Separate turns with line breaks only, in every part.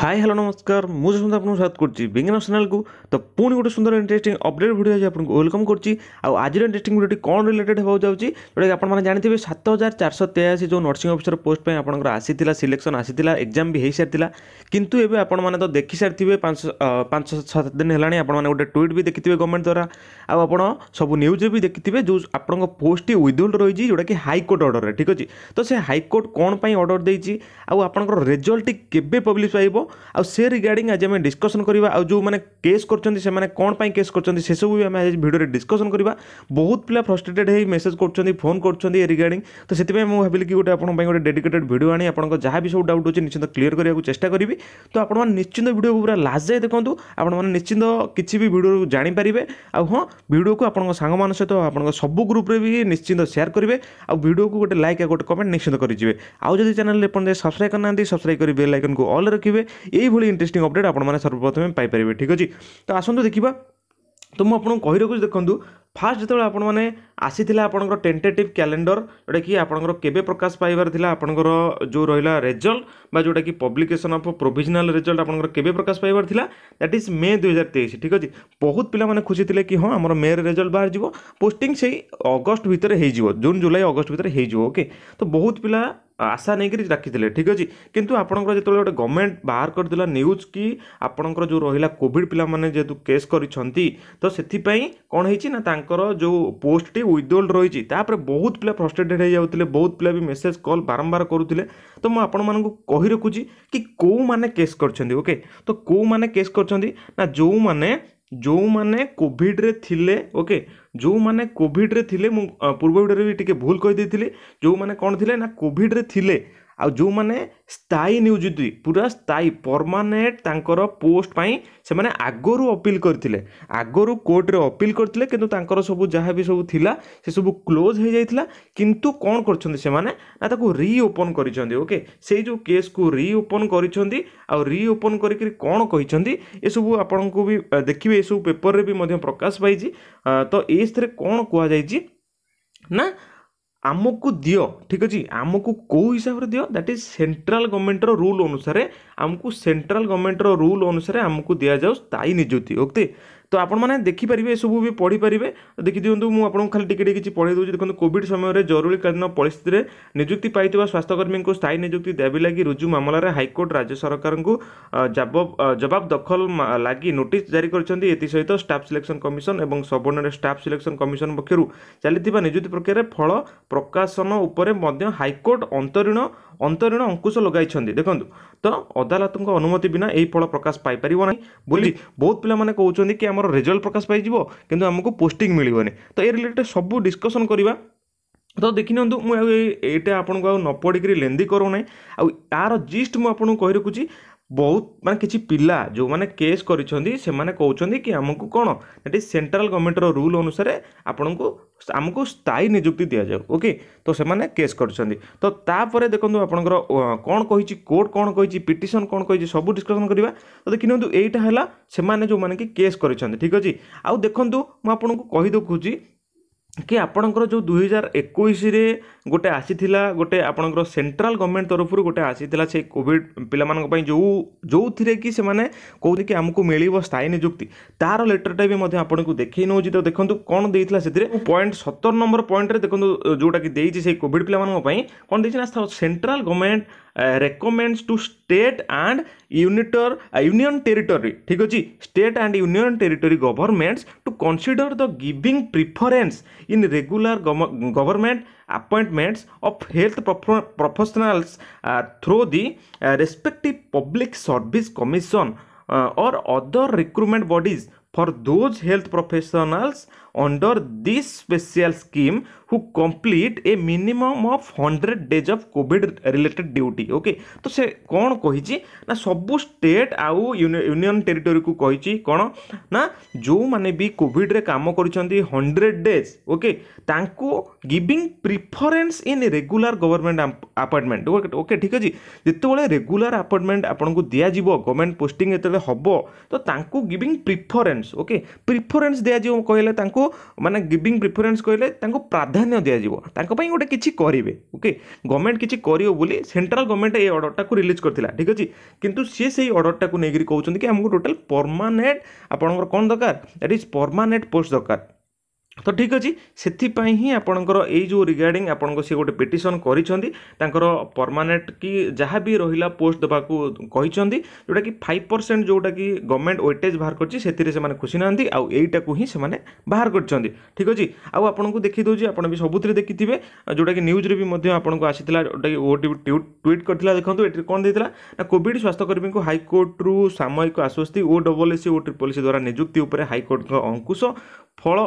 High hello ନମସ୍କାର ମୁଁ ଯଶୋନ୍ତ ଆପଣଙ୍କୁ ସ୍ୱାଗତ କରୁଛି ବିଜ୍ଞାନ ଚ୍ୟାନେଲକୁ ତ ପୁଣି ଗୋଟେ ସୁନ୍ଦର ଇଣ୍ଟରେଷ୍ଟିଂ ଅପଡେଟ୍ ଭିଡ଼ିଓ ଆଜି ଆପଣଙ୍କୁ ୱେଲକମ୍ କରୁଛି ଆଉ ଆଜିର ଇଣ୍ଟରେଷ୍ଟିଂ ଭିଡ଼ିଓଟି କ'ଣ ରିଲେଟେଡ୍ ହେବାକୁ ଯାଉଛି ଯେଉଁଟାକି ଆପଣମାନେ ଜାଣିଥିବେ ସାତ ହଜାର ଚାରିଶହ ତେୟାଅଶୀ ଯେଉଁ ନର୍ସିଂ ଅଫିସର ପୋଷ୍ଟ ପାଇଁ ଆପଣଙ୍କର ଆସିଥିଲା ସିଲେକ୍ସନ୍ ଆସିଥିଲା ଏକ୍ଜାମ୍ ବି ହୋଇସାରିଥିଲା କିନ୍ତୁ ଏବେ ଆପଣମାନେ ତ ଦେଖିସାରିଥିବେ ପାଞ୍ଚ ପାଞ୍ଚ ସାତ ଦିନ ହେଲାଣି ଆପଣମାନେ ଗୋଟେ ଟ୍ୱିଟ୍ ବି ଦେଖିଥିବେ ଗଭର୍ଣ୍ଣମେଣ୍ଟ ଦ୍ୱାରା ଆଉ ଆପଣ ସବୁ ନ୍ୟୁଜ୍ରେ ବି ଦେଖିଥିବେ ଯେଉଁ ଆପଣଙ୍କ ପୋଷ୍ଟଟି ୱିଥ୍ଡ୍ରଲ୍ ରହିଛି ଯେଉଁଟାକି ହାଇକୋର୍ଟ ଅର୍ଡ଼ରରେ ଠିକ୍ ଅଛି ତ ସେ ହାଇକୋର୍ଟ କ'ଣ ପାଇଁ ଅର୍ଡ଼ର ଦେଇଛି ଆଉ ଆପଣଙ୍କର ରେଜଲ୍ଟଟି କେବେ ପବ୍ଲିଶ ପାଇବ ଆଉ ସେ ରିଗାର୍ଡ଼ିଂ ଆଜି ଆମେ ଡିସ୍କସନ୍ କରିବା ଆଉ ଯେଉଁମାନେ କେସ୍ କରୁଛନ୍ତି ସେମାନେ କ'ଣ ପାଇଁ କେସ୍ କରୁଛନ୍ତି ସେସବୁ ବି ଆମେ ଆଜି ଭିଡ଼ିଓରେ ଡିସ୍କସନ୍ କରିବା ବହୁତ ପିଲା ଫ୍ରଷ୍ଟ୍ରେଟେଡ଼୍ ହେଇ ମେସେଜ୍ କରୁଛନ୍ତି ଫୋନ୍ କରୁଛନ୍ତି ଏ ରିଗାର୍ଡ଼ିଂ ତ ସେଥିପାଇଁ ମୁଁ ଭାବିଲି କି ଗୋଟେ ଆପଣଙ୍କ ପାଇଁ ଗୋଟେ ଡେଡିକେଟେଡ଼ ଭିଡ଼ିଓ ଆଣି ଆପଣଙ୍କ ଯାହା ବି ସବୁ ଡାଉଟ୍ ଅଛି ନିଶ୍ଚିନ୍ତ କ୍ଲିୟର କରିବାକୁ ଚେଷ୍ଟା କରିବି ତ ଆପଣମାନେ ନିଶ୍ଚିନ୍ତ ଭିଡ଼ିଓକୁ ପୁରା ଲାଷ୍ଟ ଯାଏ ଦେଖନ୍ତୁ ଆପଣମାନେ ନିଶ୍ଚିନ୍ତ କିଛି ବି ଭିଡ଼ିଓରୁ ଜାଣିପାରିବେ ଆଉ ହଁ ଭିଡ଼ିଓକୁ ଆପଣଙ୍କ ସାଙ୍ଗମାନଙ୍କ ସହିତ ଆପଣଙ୍କ ସବୁ ଗ୍ରୁପ୍ରେ ବି ନିଶ୍ଚିନ୍ତ ସେୟାର କରିବେ ଆଉ ଭିଡ଼ିଓକୁ ଗୋଟେ ଲାଇକ୍ ଆଉ ଗୋଟେ କମେଣ୍ଟ ନିଶ୍ଚିନ୍ତ କରିଯିବେ ଆଉ ଯଦି ଚ୍ୟାନେଲ୍ ଏପର୍ଯ୍ୟନ୍ତ ସବସ୍କ୍ରାଇବ୍ କରିନାହାନ୍ତି ସବସ୍କ୍ରାଇବ୍ କରି ବେଲ୍ ଆଇକନ୍କୁ ଅଲ୍ ରଖିବେ এইভাবে ইন্টারেস্টিং অপডেট আপনার সর্বপ্রথমে পাইপারে ঠিক আছে তো আসন্তু দেখা ତ ମୁଁ ଆପଣଙ୍କୁ କହି ରଖୁଛି ଦେଖନ୍ତୁ ଫାର୍ଷ୍ଟ ଯେତେବେଳେ ଆପଣମାନେ ଆସିଥିଲା ଆପଣଙ୍କର ଟେଣ୍ଟେଟିଭ୍ କ୍ୟାଲେଣ୍ଡର ଯେଉଁଟାକି ଆପଣଙ୍କର କେବେ ପ୍ରକାଶ ପାଇବାର ଥିଲା ଆପଣଙ୍କର ଯେଉଁ ରହିଲା ରେଜଲ୍ଟ ବା ଯେଉଁଟାକି ପବ୍ଲିକେସନ୍ ଅଫ୍ ପ୍ରୋଭିଜନାଲ୍ ରେଜଲ୍ଟ ଆପଣଙ୍କର କେବେ ପ୍ରକାଶ ପାଇବାର ଥିଲା ଦ୍ୟାଟ୍ ଇଜ୍ ମେ ଦୁଇହଜାର ତେଇଶ ଠିକ୍ ଅଛି ବହୁତ ପିଲାମାନେ ଖୁସି ଥିଲେ କି ହଁ ଆମର ମେରେ ରେଜଲ୍ଟ ବାହାରିଯିବ ପୋଷ୍ଟିଂ ସେଇ ଅଗଷ୍ଟ ଭିତରେ ହେଇଯିବ ଜୁନ୍ ଜୁଲାଇ ଅଗଷ୍ଟ ଭିତରେ ହେଇଯିବ ଓକେ ତ ବହୁତ ପିଲା ଆଶା ନେଇକରି ଡାକିଥିଲେ ଠିକ୍ ଅଛି କିନ୍ତୁ ଆପଣଙ୍କର ଯେତେବେଳେ ଗୋଟେ ଗଭର୍ଣ୍ଣମେଣ୍ଟ ବାହାର କରିଦେଲା ନ୍ୟୁଜ୍ କି ଆପଣଙ୍କର ଯେଉଁ ରହିଲା କୋଭିଡ଼ ପିଲାମାନେ ଯେହେତୁ କେସ୍ କରିଛନ୍ତି ତ ସେଥିପାଇଁ କ'ଣ ହେଇଛି ନା ତାଙ୍କର ଯେଉଁ ପୋଷ୍ଟଟି ୱିଥଡ୍ରଲ୍ ରହିଛି ତାପରେ ବହୁତ ପିଲା ଫ୍ରଷ୍ଟ୍ରେଟେଡ଼୍ ହେଇଯାଉଥିଲେ ବହୁତ ପିଲା ବି ମେସେଜ୍ କଲ୍ ବାରମ୍ବାର କରୁଥିଲେ ତ ମୁଁ ଆପଣମାନଙ୍କୁ କହି ରଖୁଛି କି କେଉଁମାନେ କେସ୍ କରିଛନ୍ତି ଓକେ ତ କେଉଁମାନେ କେସ୍ କରିଛନ୍ତି ନା ଯେଉଁମାନେ ଯେଉଁମାନେ କୋଭିଡ଼୍ରେ ଥିଲେ ଓକେ ଯେଉଁମାନେ କୋଭିଡ଼୍ରେ ଥିଲେ ମୁଁ ପୂର୍ବ ଭିଡ଼ିଓରେ ବି ଟିକେ ଭୁଲ କହିଦେଇଥିଲି ଯେଉଁମାନେ କ'ଣ ଥିଲେ ନା କୋଭିଡ଼୍ରେ ଥିଲେ ଆଉ ଯେଉଁମାନେ ସ୍ଥାୟୀ ନିୟୋଜିତ ପୁରା ସ୍ଥାୟୀ ପର୍ମାନେଣ୍ଟ ତାଙ୍କର ପୋଷ୍ଟ ପାଇଁ ସେମାନେ ଆଗରୁ ଅପିଲ୍ କରିଥିଲେ ଆଗରୁ କୋର୍ଟରେ ଅପିଲ୍ କରିଥିଲେ କିନ୍ତୁ ତାଙ୍କର ସବୁ ଯାହା ବି ସବୁ ଥିଲା ସେସବୁ କ୍ଲୋଜ୍ ହେଇଯାଇଥିଲା କିନ୍ତୁ କ'ଣ କରିଛନ୍ତି ସେମାନେ ନା ତାକୁ ରିଓପନ୍ କରିଛନ୍ତି ଓକେ ସେଇ ଯେଉଁ କେସ୍କୁ ରିଓପନ୍ କରିଛନ୍ତି ଆଉ ରିଓପନ୍ କରିକିରି କ'ଣ କହିଛନ୍ତି ଏସବୁ ଆପଣଙ୍କୁ ବି ଦେଖିବେ ଏସବୁ ପେପରରେ ବି ମଧ୍ୟ ପ୍ରକାଶ ପାଇଛି ତ ଏଥିରେ କ'ଣ କୁହାଯାଇଛି ନା ଆମକୁ ଦିଅ ଠିକ୍ ଅଛି ଆମକୁ କେଉଁ ହିସାବରେ ଦିଅ ଦ୍ୟାଟ୍ ଇଜ୍ ସେଣ୍ଟ୍ରାଲ୍ ଗଭର୍ଣ୍ଣମେଣ୍ଟର ରୁଲ୍ ଅନୁସାରେ ଆମକୁ ସେଣ୍ଟ୍ରାଲ୍ ଗଭର୍ଣ୍ଣମେଣ୍ଟର ରୁଲ୍ ଅନୁସାରେ ଆମକୁ ଦିଆଯାଉ ସ୍ଥାୟୀ ନିଯୁକ୍ତି ଓକେ ତ ଆପଣମାନେ ଦେଖିପାରିବେ ଏସବୁ ବି ପଢ଼ିପାରିବେ ଦେଖିଦିଅନ୍ତୁ ମୁଁ ଆପଣଙ୍କୁ ଖାଲି ଟିକେ ଟିକେ କିଛି ପଢ଼େଇ ଦେଉଛି ଦେଖନ୍ତୁ କୋଭିଡ୍ ସମୟରେ ଜରୁରୀକାଳୀନ ପରିସ୍ଥିତିରେ ନିଯୁକ୍ତି ପାଇଥିବା ସ୍ୱାସ୍ଥ୍ୟକର୍ମୀଙ୍କୁ ସ୍ଥାୟୀ ନିଯୁକ୍ତି ଦେବା ଲାଗି ରୁଜୁ ମାମଲାରେ ହାଇକୋର୍ଟ ରାଜ୍ୟ ସରକାରଙ୍କୁ ଜବାବ ଦଖଲ ଲାଗି ନୋଟିସ୍ ଜାରି କରିଛନ୍ତି ଏଥିସହିତ ଷ୍ଟାଫ୍ ସିଲେକ୍ସନ୍ କମିଶନ ଏବଂ ସବର୍ଣ୍ଣରେ ଷ୍ଟାଫ୍ ସିଲେକ୍ସନ୍ କମିଶନ ପକ୍ଷରୁ ଚାଲିଥିବା ନିଯୁକ୍ତି ପ୍ରକ୍ରିୟାରେ ଫଳ ପ୍ରକାଶନ ଉପରେ ମଧ୍ୟ ହାଇକୋର୍ଟ ଅନ୍ତରୀଣ ଅନ୍ତରୀଣ ଅଙ୍କୁଶ ଲଗାଇଛନ୍ତି ଦେଖନ୍ତୁ ତ ଅଦାଲତଙ୍କ ଅନୁମତି ବିନା ଏହି ଫଳ ପ୍ରକାଶ ପାଇପାରିବ ନାହିଁ ବୋଲି ବହୁତ ପିଲାମାନେ କହୁଛନ୍ତି କି ଆମର ଆମର ରେଜଲ୍ଟ ପ୍ରକାଶ ପାଇଯିବ କିନ୍ତୁ ଆମକୁ ପୋଷ୍ଟିଂ ମିଳିବନି ତ ଏ ରିଲେଟେଡ଼୍ ସବୁ ଡିସ୍କସନ୍ କରିବା ତ ଦେଖିନିଅନ୍ତୁ ମୁଁ ଆଉ ଏଇଟା ଆପଣଙ୍କୁ ଆଉ ନ ପଢ଼ିକିରି ଲେନ୍ଦି କରୁନାହିଁ ଆଉ ଏହାର ଜିଷ୍ଟ ମୁଁ ଆପଣଙ୍କୁ କହି ରଖୁଛି বহুত মানে কিছি পিলা জো মানে কেস করিছন্দি সে মানে কওছন্দি কি হামক কো কোনো সেন্ট্রাল গভারমেন্টৰ ৰুল অনুসৰে আপোনক হামক স্থায়ী নিযুক্তি দিয়া যাও ওকে তো সে মানে কেস কৰিছন্দি তো তাপরে দেখন্ত আপোনক কোন কহিচি কোৰ্ট কোন কহিচি পিটিশন কোন কহিচি সব ডিসকাসন কৰিবা তোক কি নউ এট হেলা সে মানে জো মানে কি কেস কৰিছন্দি ঠিক হজি আউ দেখন্ত ম আপোনক কহি দকুজী କି ଆପଣଙ୍କର ଯେଉଁ ଦୁଇହଜାର ଏକୋଇଶରେ ଗୋଟେ ଆସିଥିଲା ଗୋଟେ ଆପଣଙ୍କର ସେଣ୍ଟ୍ରାଲ୍ ଗଭର୍ଣ୍ଣମେଣ୍ଟ ତରଫରୁ ଗୋଟେ ଆସିଥିଲା ସେ କୋଭିଡ଼ ପିଲାମାନଙ୍କ ପାଇଁ ଯେଉଁ ଯେଉଁଥିରେ କି ସେମାନେ କହୁଛି କି ଆମକୁ ମିଳିବ ସ୍ଥାୟୀ ନିଯୁକ୍ତି ତା'ର ଲେଟର୍ଟା ବି ମଧ୍ୟ ଆପଣଙ୍କୁ ଦେଖେଇ ନେଉଛି ତ ଦେଖନ୍ତୁ କ'ଣ ଦେଇଥିଲା ସେଥିରେ ପଏଣ୍ଟ ସତର ନମ୍ବର ପଏଣ୍ଟରେ ଦେଖନ୍ତୁ ଯେଉଁଟାକି ଦେଇଛି ସେଇ କୋଭିଡ଼ ପିଲାମାନଙ୍କ ପାଇଁ କ'ଣ ଦେଇଛି ନା central government Uh, recommends to state and unitor, uh, union territory Thikochi? state and union territory governments to consider the giving preference in regular government appointments of health professionals uh, through the uh, respective public service commission or other recruitment bodies for those health professionals under this special scheme who complete a minimum of 100 days of covid related duty okay तो से कौन कही ना सबू state आउ union territory को कही कौन ना जो मैंने भी कोविड रे काम कर hundred days okay giving preference in regular government appointment okay ठीक अच्छे जिते रेगुलर आपार्टमेंट आपन को दि गवर्नमेंट पोस्टिंग जो हम तो giving preference okay preference the कहले को मैंने गिविंग प्रिफरेन्स कहले प्राधान्य दिजाई गोटे कि करेंगे ओके गवर्नमेंट किसी कर सेट्राल गवर्नमेंट ये अर्डरटा को रिलीज कर ठीक अच्छे कितु सी से ही अर्डरटा को लेकर कहते कि आमको टोटाल परमानेंट आपर कौन दरकार एट इज परमानेंट पोस्ट दरकार ତ ଠିକ୍ ଅଛି ସେଥିପାଇଁ ହିଁ ଆପଣଙ୍କର ଏଇ ଯେଉଁ ରିଗାର୍ଡ଼ିଂ ଆପଣଙ୍କ ସେ ଗୋଟେ ପିଟିସନ୍ କରିଛନ୍ତି ତାଙ୍କର ପର୍ମାନେଣ୍ଟ କି ଯାହା ବି ରହିଲା ପୋଷ୍ଟ ଦେବାକୁ କହିଛନ୍ତି ଯେଉଁଟାକି ଫାଇଭ୍ ପରସେଣ୍ଟ ଯେଉଁଟାକି ଗଭର୍ଣ୍ଣମେଣ୍ଟ ୱେଟେଜ୍ ବାହାର କରିଛି ସେଥିରେ ସେମାନେ ଖୁସି ନାହାନ୍ତି ଆଉ ଏଇଟାକୁ ହିଁ ସେମାନେ ବାହାର କରିଛନ୍ତି ଠିକ୍ ଅଛି ଆଉ ଆପଣଙ୍କୁ ଦେଖି ଦେଉଛି ଆପଣ ବି ସବୁଥିରେ ଦେଖିଥିବେ ଯେଉଁଟାକି ନ୍ୟୁଜ୍ରେ ବି ମଧ୍ୟ ଆପଣଙ୍କୁ ଆସିଥିଲା ଯେଉଁଟାକି ଓଟିଭି ଟ୍ୱିଟ୍ କରିଥିଲା ଦେଖନ୍ତୁ ଏଠି କ'ଣ ଦେଇଥିଲା ନା କୋଭିଡ଼ ସ୍ୱାସ୍ଥ୍ୟକର୍ମୀଙ୍କୁ ହାଇକୋର୍ଟରୁ ସାମୟିକ ଆଶ୍ୱସ୍ତି ଓ ଡବଲ୍ ଏସ୍ ଓ ଟ୍ରିପଲ୍ ସି ଦ୍ୱାରା ନିଯୁକ୍ତି ଉପରେ ହାଇକୋର୍ଟଙ୍କ ଅଙ୍କୁଶ ଫଳ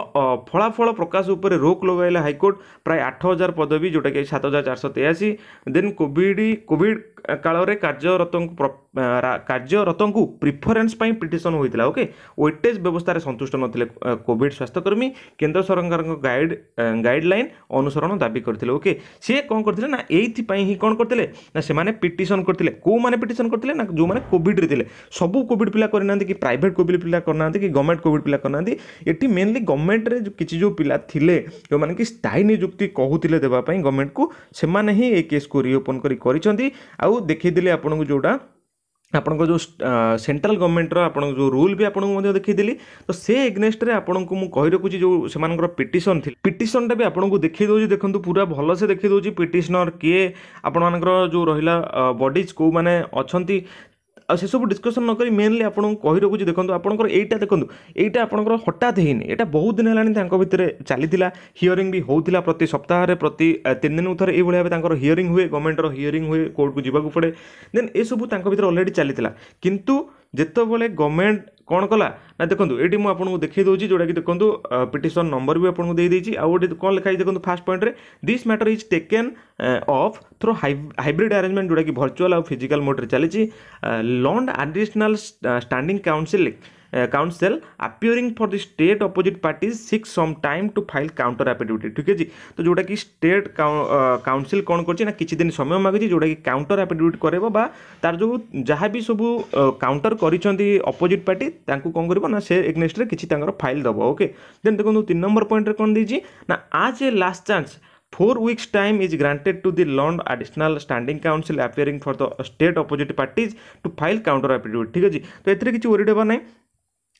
ଫଳାଫଳ ପ୍ରକାଶ ଉପରେ ରୋକ୍ ଲଗାଇଲା ହାଇକୋର୍ଟ ପ୍ରାୟ ଆଠ ହଜାର ପଦବୀ ଯେଉଁଟାକି ସାତ ହଜାର ଚାରିଶହ ତେୟାଅଶୀ ଦେନ୍ କୋଭିଡ଼ କୋଭିଡ଼ କାଳରେ କାର୍ଯ୍ୟରତଙ୍କୁ କାର୍ଯ୍ୟରତଙ୍କୁ ପ୍ରିଫରେନ୍ସ ପାଇଁ ପିଟିସନ୍ ହୋଇଥିଲା ଓକେ ୱେଟେଜ୍ ବ୍ୟବସ୍ଥାରେ ସନ୍ତୁଷ୍ଟ ନଥିଲେ କୋଭିଡ଼ ସ୍ୱାସ୍ଥ୍ୟକର୍ମୀ କେନ୍ଦ୍ର ସରକାରଙ୍କ ଗାଇଡ଼ ଗାଇଡ଼ଲାଇନ୍ ଅନୁସରଣ ଦାବି କରିଥିଲେ ଓକେ ସିଏ କ'ଣ କରିଥିଲେ ନା ଏଇଥିପାଇଁ ହିଁ କ'ଣ କରିଥିଲେ ନା ସେମାନେ ପିଟିସନ୍ କରିଥିଲେ କେଉଁମାନେ ପିଟିସନ୍ କରିଥିଲେ ନା ଯେଉଁମାନେ କୋଭିଡ଼ରେ ଥିଲେ ସବୁ କୋଭିଡ଼ ପିଲା କରିନାହାନ୍ତି କି ପ୍ରାଇଭେଟ୍ କୋଭିଡ଼ ପିଲା କରିନାହାନ୍ତି କି ଗଭର୍ଣ୍ଣମେଣ୍ଟ କୋଭିଡ଼ ପିଲା କରିନାହାନ୍ତି ଏଠି ମେନଲି ଗଭର୍ଣ୍ଣମେଣ୍ଟରେ କିଛି ଯେଉଁ ପିଲା ଥିଲେ ଯେଉଁମାନେ କି ସ୍ଥାୟୀ ନିଯୁକ୍ତି କହୁଥିଲେ ଦେବା ପାଇଁ ଗଭର୍ଣ୍ଣମେଣ୍ଟକୁ ସେମାନେ ହିଁ ଏ କେସ୍କୁ ରିଓପନ୍ କରି କରିଛନ୍ତି ଆଉ ଆଉ ଦେଖେଇଦେଲି ଆପଣଙ୍କୁ ଯେଉଁଟା ଆପଣଙ୍କ ଯେଉଁ ସେଣ୍ଟ୍ରାଲ ଗଭର୍ଣ୍ଣମେଣ୍ଟର ଆପଣଙ୍କ ଯେଉଁ ରୁଲ୍ ବି ଆପଣଙ୍କୁ ମଧ୍ୟ ଦେଖେଇଦେଲି ତ ସେ ଏଗ୍ନେଷ୍ଟରେ ଆପଣଙ୍କୁ ମୁଁ କହି ରଖୁଛି ଯେଉଁ ସେମାନଙ୍କର ପିଟିସନ୍ ଥିଲା ପିଟିସନ୍ଟା ବି ଆପଣଙ୍କୁ ଦେଖେଇ ଦେଉଛି ଦେଖନ୍ତୁ ପୁରା ଭଲସେ ଦେଖେଇ ଦେଉଛି ପିଟିସନର୍ କିଏ ଆପଣମାନଙ୍କର ଯେଉଁ ରହିଲା ବଡ଼ିଜ୍ କେଉଁମାନେ ଅଛନ୍ତି ଆଉ ସେସବୁ ଡିସ୍କସନ୍ ନକରି ମେନ୍ଲି ଆପଣଙ୍କୁ କହି ରଖୁଛି ଦେଖନ୍ତୁ ଆପଣଙ୍କର ଏଇଟା ଦେଖନ୍ତୁ ଏଇଟା ଆପଣଙ୍କର ହଠାତ୍ ହେଇନି ଏଇଟା ବହୁତ ଦିନ ହେଲାଣି ତାଙ୍କ ଭିତରେ ଚାଲିଥିଲା ହିୟରିଂ ବି ହେଉଥିଲା ପ୍ରତି ସପ୍ତାହରେ ପ୍ରତି ତିନି ଦିନକୁ ଥରେ ଏଇଭଳି ଭାବେ ତାଙ୍କର ହିୟରିଂ ହୁଏ ଗଭର୍ଣ୍ଣମେଣ୍ଟର ହିୟରିଂ ହୁଏ କୋର୍ଟକୁ ଯିବାକୁ ପଡ଼େ ଦେନ୍ ଏସବୁ ତାଙ୍କ ଭିତରେ ଅଲରେଡ଼ି ଚାଲିଥିଲା କିନ୍ତୁ जितेबले गवर्नमेंट कौन कला ना देखो ये मुझे देखे दूसरी जोटा कि देखो पिटन नंबर भी आपको देखिए आउ कौन लिखाई देखो first point this matter is taken off through hybrid arrangement जोटा कि भर्चुआल आउ फिजिकाल मोड्रे चली लंड additional standing counsel counsel appearing for the state opposite party seek some time to file counter affidavit ଠିକ୍ ଅଛି ତ ଯେଉଁଟାକି ଷ୍ଟେଟ୍ କାଉନସିଲ୍ କ'ଣ କରୁଛି ନା କିଛି ଦିନ ସମୟ ମାଗୁଛି ଯେଉଁଟାକି କାଉଣ୍ଟର ଆଫିଡେଭିଟ୍ କରାଇବ ବା ତାର ଯେଉଁ ଯାହା ବି ସବୁ କାଉଣ୍ଟର କରିଛନ୍ତି ଅପୋଜିଟ୍ ପାର୍ଟି ତାଙ୍କୁ କ'ଣ କରିବ ନା ସେ ଏଗ୍ନେଷ୍ଟରେ କିଛି ତାଙ୍କର ଫାଇଲ୍ ଦେବ ଓକେ ଦେନ୍ ଦେଖନ୍ତୁ ତିନି ନମ୍ବର ପଏଣ୍ଟରେ କ'ଣ ଦେଇଛି ନା as a last chance four weeks time is granted to the lond additional standing council appearing for the state opposite parties to file counter affidavit ঠিক আছে তো এতে কিছু ওরিড হবার নাই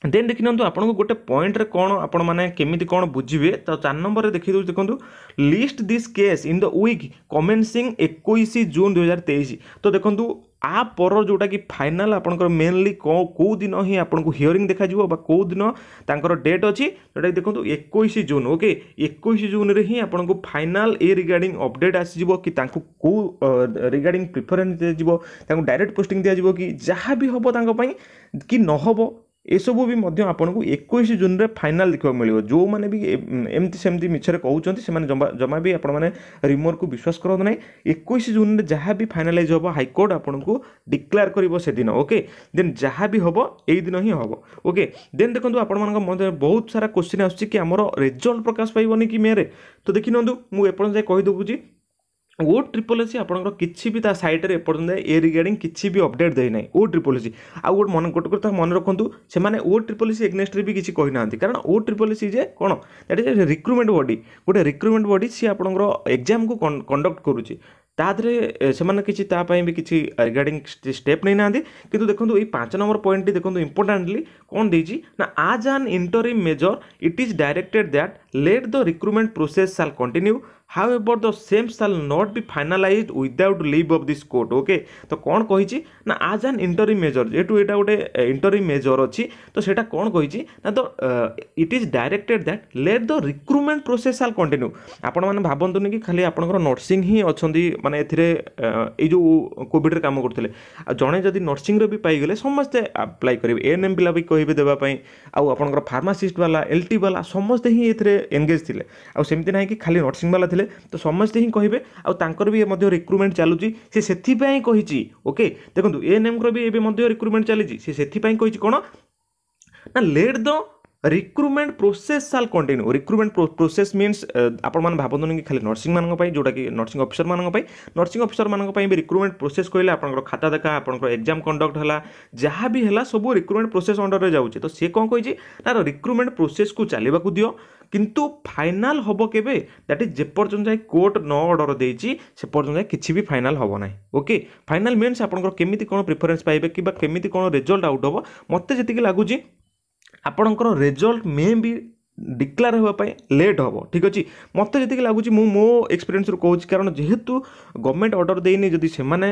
देन देखि आपको गोटे पॉइंट कौन आपति कौन बुझे तो चार नंबर देखे देखो list this case in the week commencing एक जून दुई हजार तेईस तो देखो आ पर जोटा कि फाइनाल आपंकर मेनली कौ कौ दिन ही आपको हियरिंग देखा कौ दिन तक डेट अच्छी जोटा कि देखो एक जून ओके एक जून रे हिं आपन को फाइनाल ए रिगार्डिंग अपडेट आसीजु रिगार्ड प्रिफरेन्स दिज्व डायरेक्ट पोस्ट दिज्व कि जहाँ भी हम तक कि नहब ଏସବୁ ବି ମଧ୍ୟ ଆପଣଙ୍କୁ ଏକୋଇଶ ଜୁନ୍ରେ ଫାଇନାଲ୍ ଦେଖିବାକୁ ମିଳିବ ଯେଉଁମାନେ ବି ଏମିତି ସେମିତି ମିଛରେ କହୁଛନ୍ତି ସେମାନେ ଜମା ଜମା ବି ଆପଣମାନେ ରିମୋର୍କୁ ବିଶ୍ୱାସ କରନ୍ତୁ ନାହିଁ ଏକୋଇଶ ଜୁନ୍ରେ ଯାହା ବି ଫାଇନାଲାଇଜ୍ ହେବ ହାଇକୋର୍ଟ ଆପଣଙ୍କୁ ଡିକ୍ଲେୟାର କରିବ ସେଦିନ ଓକେ ଦେନ୍ ଯାହା ବି ହେବ ଏଇଦିନ ହିଁ ହେବ ଓକେ ଦେନ୍ ଦେଖନ୍ତୁ ଆପଣମାନଙ୍କ ମଧ୍ୟରେ ବହୁତ ସାରା କ୍ୱେଶ୍ଚିନ୍ ଆସୁଛି କି ଆମର ରେଜଲ୍ଟ ପ୍ରକାଶ ପାଇବନି କି ମେରେ ତ ଦେଖିନିଅନ୍ତୁ ମୁଁ ଏପର୍ଯ୍ୟନ୍ତ ଯାଇ କହିଦେଉଛି ଓ ଟ୍ରିପଲ୍ ଏସି ଆପଣଙ୍କର କିଛି ବି ତା ସାଇଟ୍ରେ ଏପର୍ଯ୍ୟନ୍ତ ଏ ରିଗାର୍ଡ଼ିଂ କିଛି ବି ଅପଡ଼େଟ୍ ଦେଇନାହିଁ ଓ ଟ୍ରିପଲ୍ ଏସି ଆଉ ଗୋଟେ ମନେ ଗୋଟେ କଥା ମନେ ରଖନ୍ତୁ ସେମାନେ ଓ ଟ୍ରିପଲ୍ ଏସି ଏଗ୍ନେଷ୍ଟରେ ବି କିଛି କହିନାହାନ୍ତି କାରଣ ଓ ଟ୍ରିପଲ୍ ଏସି ଯେ କ'ଣ ଦ୍ୟାଟ୍ ଇଜ୍ ରିକ୍ରୁଟମେଣ୍ଟ ବଡି ଗୋଟେ ରିକ୍ରୁଟମେଣ୍ଟ ବଡି ସିଏ ଆପଣଙ୍କର ଏକ୍ଜାମ୍କୁ କଣ୍ଡକ୍ଟ କରୁଛି ତା ଦେହରେ ସେମାନେ କିଛି ତା ପାଇଁ ବି କିଛି ରିଗାର୍ଡ଼ିଂ ଷ୍ଟେପ୍ ନେଇନାହାନ୍ତି କିନ୍ତୁ ଦେଖନ୍ତୁ ଏଇ ପାଞ୍ଚ ନମ୍ବର ପଏଣ୍ଟଟି ଦେଖନ୍ତୁ ଇମ୍ପୋର୍ଟାଣ୍ଟଲି କ'ଣ ଦେଇଛି ନା as an interim measure it is directed that let the recruitment process shall continue however the same shall not be finalized without leave of this court okay ତ କ'ଣ କହିଛି ନା ଆଜ୍ ଆନ୍ ଇଣ୍ଟରିମ୍ ମେଜର୍ ଯେହେତୁ ଏଇଟା ଗୋଟେ interim major ଅଛି ତ ସେଇଟା କ'ଣ କହିଛି ନା the it is directed that let the recruitment process shall continue ଆପଣମାନେ ଭାବନ୍ତୁନି କି ଖାଲି ଆପଣଙ୍କର ନର୍ସିଂ ହିଁ ଅଛନ୍ତି ମାନେ ଏଥିରେ ଏଇ ଯେଉଁ କୋଭିଡ଼ରେ କାମ କରୁଥିଲେ ଆଉ ଜଣେ ଯଦି ନର୍ସିଂରେ ବି ପାଇଗଲେ ସମସ୍ତେ ଆପ୍ଲାଏ କରିବେ ଏନ୍ ଏମ୍ ପିଲା ବି କହିବେ ଦେବା ପାଇଁ ଆଉ ଆପଣଙ୍କର ଫାର୍ମାସିଷ୍ଟ ବାଲା ଏଲ୍ ଟି ବାଲା ସମସ୍ତେ ହିଁ ଏଥିରେ ଏନଗେଜ୍ ଥିଲେ ଆଉ ସେମିତି ନାହିଁ କି ଖାଲି ନର୍ସିଂ ବାଲା ଥିଲେ ଭିତରେ ତ ସମସ୍ତେ ହିଁ କହିବେ ଆଉ ତାଙ୍କର ବି ମଧ୍ୟ ରିକ୍ରୁଟମେଣ୍ଟ ଚାଲୁଛି ସେ ସେଥିପାଇଁ କହିଛି ଓକେ ଦେଖନ୍ତୁ ଏଏନ୍ଏମ୍ର ବି ଏବେ ମଧ୍ୟ ରିକ୍ରୁଟମେଣ୍ଟ ଚାଲିଛି ସେ ସେଥିପାଇଁ କହିଛି କ'ଣ ନା let the recruitment process shall continue recruitment process means ଆପଣମାନେ ଭାବନ୍ତୁନି କି ଖାଲି ନର୍ସିଂମାନଙ୍କ ପାଇଁ ଯେଉଁଟାକି ନର୍ସିଂ ଅଫିସରମାନଙ୍କ ପାଇଁ ନର୍ସିଂ ଅଫିସରମାନଙ୍କ ପାଇଁ ବି ରିକ୍ରୁଟମେଣ୍ଟ ପ୍ରୋସେସ୍ କହିଲେ ଆପଣଙ୍କର ଖାତା ଦେଖା ଆପଣଙ୍କର ଏକ୍ଜାମ୍ କଣ୍ଡକ୍ଟ ହେଲା ଯାହା ବି ହେଲା ସବୁ ରିକ୍ରୁଟମେଣ୍ଟ ପ୍ରୋସେସ୍ ଅଣ୍ଡରରେ ଯାଉଛି ତ ସିଏ କ'ଣ କହିଛି ତାର ରିକ୍ରୁଟମେଣ୍ଟ ପ୍ରୋସେସ୍କୁ ଚାଲିବାକୁ ଦିଅ କିନ୍ତୁ ଫାଇନାଲ୍ ହେବ କେବେ ଦ୍ୟାଟ୍ ଇଜ୍ ଯେପର୍ଯ୍ୟନ୍ତ ଯାଏ କୋର୍ଟ ନ ଅର୍ଡ଼ର ଦେଇଛି ସେ ପର୍ଯ୍ୟନ୍ତ ଯାଏ କିଛି ବି ଫାଇନାଲ୍ ହେବ ନାହିଁ ଓକେ ଫାଇନାଲ୍ ମିନ୍ସ ଆପଣଙ୍କର କେମିତି କ'ଣ ପ୍ରିଫରେନ୍ସ ପାଇବେ କିମ୍ବା କେମିତି କ'ଣ ରେଜଲ୍ଟ ଆଉଟ୍ ହେବ ମୋତେ ଯେତିକି ଲାଗୁଛି ଆପଣଙ୍କର ରେଜଲ୍ଟ ମେ ବି ଡିକ୍ଲାର ହେବା ପାଇଁ ଲେଟ୍ ହେବ ଠିକ୍ ଅଛି ମୋତେ ଯେତିକି ଲାଗୁଛି ମୁଁ ମୋ ଏକ୍ସପିରିଏନ୍ସରୁ କହୁଛି କାରଣ ଯେହେତୁ ଗଭର୍ଣ୍ଣମେଣ୍ଟ ଅର୍ଡ଼ର ଦେଇନି ଯଦି ସେମାନେ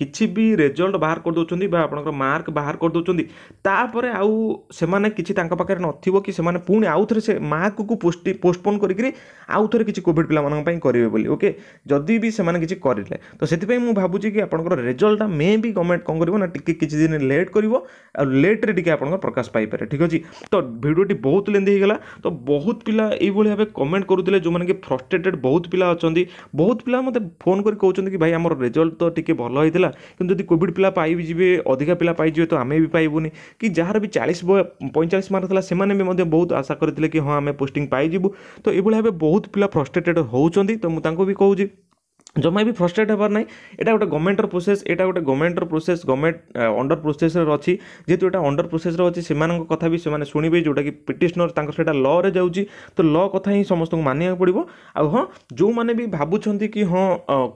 କିଛି ବି ରେଜଲ୍ଟ ବାହାର କରିଦେଉଛନ୍ତି ବା ଆପଣଙ୍କର ମାର୍କ ବାହାର କରିଦେଉଛନ୍ତି ତାପରେ ଆଉ ସେମାନେ କିଛି ତାଙ୍କ ପାଖରେ ନଥିବ କି ସେମାନେ ପୁଣି ଆଉ ଥରେ ସେ ମାର୍କକୁ ପୋଷ୍ଟି ପୋଷ୍ଟପୋନ୍ କରିକିରି ଆଉ ଥରେ କିଛି କୋଭିଡ଼ ପିଲାମାନଙ୍କ ପାଇଁ କରିବେ ବୋଲି ଓକେ ଯଦି ବି ସେମାନେ କିଛି କରିଲେ ତ ସେଥିପାଇଁ ମୁଁ ଭାବୁଛି କି ଆପଣଙ୍କର ରେଜଲ୍ଟଟା ମେ ବି ଗଭର୍ଣ୍ଣମେଣ୍ଟ କ'ଣ କରିବ ନା ଟିକେ କିଛି ଦିନ ଲେଟ୍ କରିବ ଆଉ ଲେଟ୍ରେ ଟିକେ ଆପଣଙ୍କର ପ୍ରକାଶ ପାଇପାରେ ଠିକ୍ ଅଛି ତ ଭିଡ଼ିଓଟି ବହୁତ ଲେନ୍ଦି ହେଇଗଲା ତ ବହୁତ ପିଲା ଏଇଭଳି ଭାବେ କମେଣ୍ଟ କରୁଥିଲେ ଯେଉଁମାନେ କି ଫ୍ରଷ୍ଟ୍ରେଟେଡ଼୍ ବହୁତ ପିଲା ଅଛନ୍ତି ବହୁତ ପିଲା ମୋତେ ଫୋନ୍ କରି କହୁଛନ୍ତି କି ଭାଇ ଆମର ରେଜଲ୍ଟ ତ ଟିକେ ଭଲ ହେଇଥିଲା କିନ୍ତୁ ଯଦି କୋଭିଡ଼ ପିଲା ପାଇଯିବେ ଅଧିକା ପିଲା ପାଇଯିବେ ତ ଆମେ ବି ପାଇବୁନି କି ଯାହାର ବି ଚାଳିଶ ପଇଁଚାଳିଶ ମାର୍କ ଥିଲା ସେମାନେ ବି ମଧ୍ୟ ବହୁତ ଆଶା କରିଥିଲେ କି ହଁ ଆମେ ପୋଷ୍ଟିଂ ପାଇଯିବୁ ତ ଏଇଭଳି ଭାବେ ବହୁତ ପିଲା ଫ୍ରଷ୍ଟ୍ରେଟେଡ଼୍ ହେଉଛନ୍ତି ତ ମୁଁ ତାଙ୍କୁ ବି କହୁଛି জমা বি ফ্রস্ট্রেট হবার নাই এটা গোটে গভর্নমেন্টর প্রোসেস এটা গোটে গভর্নমেন্টর প্রোসেস গভর্নমেন্ট অন্ডর প্রোসেসরে অছি যেহেতু এটা অন্ডর প্রোসেসরে অছি সেমানক কথা বি সেমানে শুনিবে যোটাকি পিটিশনর তাঙ্কর সেটা লরে যাউচি তো ল কথা ହିଁ ସମସ୍ତଙ୍କୁ ମାନିବାକୁ ପଡ଼ିବ ଆଉ ହଁ ଯେଉଁମାନେ ବି ଭାବୁଛନ୍ତି କି ହଁ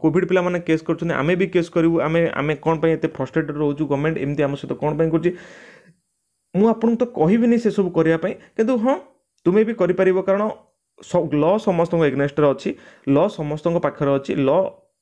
କୋଭିଡ଼ ପିଲାମାନେ କେସ୍ କରୁଛନ୍ତି ଆମେ ବି କେସ୍ କରିବୁ ଆମେ ଆମେ କ'ଣ ପାଇଁ ଏତେ ଫ୍ରଷ୍ଟ୍ରେଟେଡ଼୍ ରହୁଛୁ ଗଭର୍ଣ୍ଣମେଣ୍ଟ ଏମିତି ଆମ ସହିତ କ'ଣ ପାଇଁ କରୁଛି ମୁଁ ଆପଣଙ୍କୁ ତ କହିବିନି ସେସବୁ କରିବା ପାଇଁ କିନ୍ତୁ ହଁ ତୁମେ ବି କରିପାରିବ କାରଣ ল ସମସ୍ତଙ୍କ ଏଗ୍ନେଷ୍ଟରେ ଅଛି ଲ ସମସ୍ତଙ୍କ ପାଖରେ ଅଛି ଲ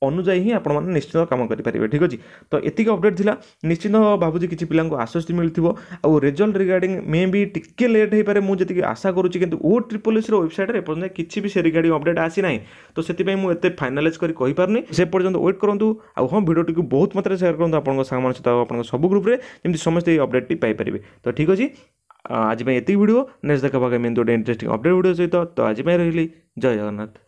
ଅନୁଯାୟୀ ହିଁ ଆପଣମାନେ ନିଶ୍ଚିତ କାମ କରିପାରିବେ ଠିକ୍ ଅଛି ତ ଏତିକି ଅପଡ଼େଟ୍ ଥିଲା ନିଶ୍ଚିନ୍ତ ଭାବୁଛି କିଛି ପିଲାଙ୍କୁ ଆଶ୍ୱସ୍ତି ମିଳିଥିବ ଆଉ ରେଜଲ୍ଟ ରିଗାର୍ଡ଼ିଂ ମେ ବି ଟିକିଏ ଲେଟ୍ ହେଇପାରେ ମୁଁ ଯେତିକି ଆଶା କରୁଛି କିନ୍ତୁ ଓ ଟ୍ରିପଲ୍ ଏସ୍ର ୱେବସାଇଟ୍ରେ ଏପର୍ଯ୍ୟନ୍ତ କିଛି ବି ସେ ରିଗାର୍ଡ଼ିଂ ଅପଡ଼େଟ୍ ଆସିନାହିଁ ତ ସେଥିପାଇଁ ମୁଁ ଏତେ ଫାଇନାଲାଇଜ୍ କରି କହିପାରୁନି ସେ ପର୍ଯ୍ୟନ୍ତ ୱେଟ୍ କରନ୍ତୁ ଆଉ ହଁ ଭିଡ଼ିଓଟିକୁ ବହୁତ ମାତ୍ରାରେ ସେୟାର କରନ୍ତୁ ଆପଣଙ୍କ ସାଙ୍ଗମାନଙ୍କ ସହିତ ଆପଣଙ୍କ ସବୁ ଗ୍ରୁପ୍ରେ ଯେମିତି ସମସ୍ତେ ଏହି ଅପଡ଼େଟ୍ଟି ପାଇପାରିବେ ତ ଠିକ୍ ଅଛି ଆଜି ପାଇଁ ଏତିକି ଭିଡ଼ିଓ ନେକ୍ସଟ୍ ଦେଖା ପାଖେ ମିଳିଥିବା ଗୋଟେ ଇଣ୍ଟରେଷ୍ଟିଂ ଅପଡ଼େଟ୍ ଭିଡ଼ିଓ ସହିତ ତ ଆଜି ପାଇଁ ରହିଲି ଜୟ ଜଗନ୍ନାଥ